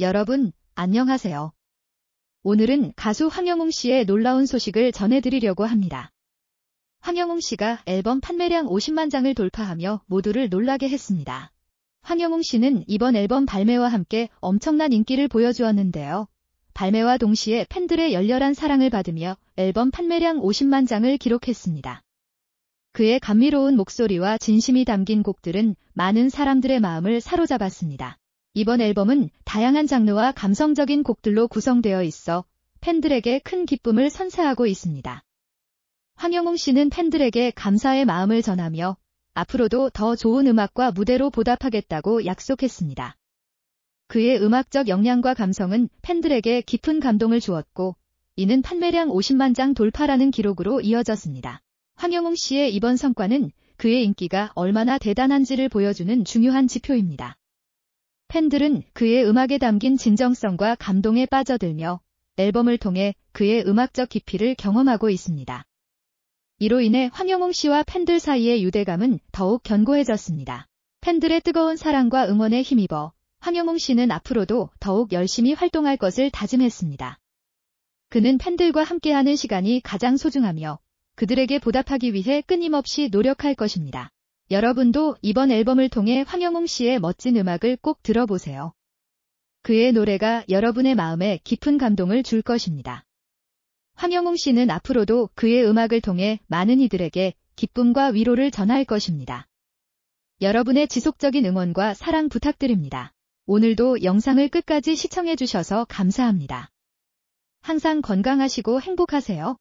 여러분, 안녕하세요. 오늘은 가수 황영웅 씨의 놀라운 소식을 전해드리려고 합니다. 황영웅 씨가 앨범 판매량 50만 장을 돌파하며 모두를 놀라게 했습니다. 황영웅 씨는 이번 앨범 발매와 함께 엄청난 인기를 보여주었는데요. 발매와 동시에 팬들의 열렬한 사랑을 받으며 앨범 판매량 50만 장을 기록했습니다. 그의 감미로운 목소리와 진심이 담긴 곡들은 많은 사람들의 마음을 사로잡았습니다. 이번 앨범은 다양한 장르와 감성적인 곡들로 구성되어 있어 팬들에게 큰 기쁨을 선사하고 있습니다. 황영웅 씨는 팬들에게 감사의 마음을 전하며 앞으로도 더 좋은 음악과 무대로 보답하겠다고 약속했습니다. 그의 음악적 역량과 감성은 팬들에게 깊은 감동을 주었고, 이는 판매량 50만 장 돌파라는 기록으로 이어졌습니다. 황영웅 씨의 이번 성과는 그의 인기가 얼마나 대단한지를 보여주는 중요한 지표입니다. 팬들은 그의 음악에 담긴 진정성과 감동에 빠져들며 앨범을 통해 그의 음악적 깊이를 경험하고 있습니다. 이로 인해 황영웅 씨와 팬들 사이의 유대감은 더욱 견고해졌습니다. 팬들의 뜨거운 사랑과 응원에 힘입어 황영웅 씨는 앞으로도 더욱 열심히 활동할 것을 다짐했습니다. 그는 팬들과 함께하는 시간이 가장 소중하며 그들에게 보답하기 위해 끊임없이 노력할 것입니다. 여러분도 이번 앨범을 통해 황영웅 씨의 멋진 음악을 꼭 들어보세요. 그의 노래가 여러분의 마음에 깊은 감동을 줄 것입니다. 황영웅 씨는 앞으로도 그의 음악을 통해 많은 이들에게 기쁨과 위로를 전할 것입니다. 여러분의 지속적인 응원과 사랑 부탁드립니다. 오늘도 영상을 끝까지 시청해주셔서 감사합니다. 항상 건강하시고 행복하세요.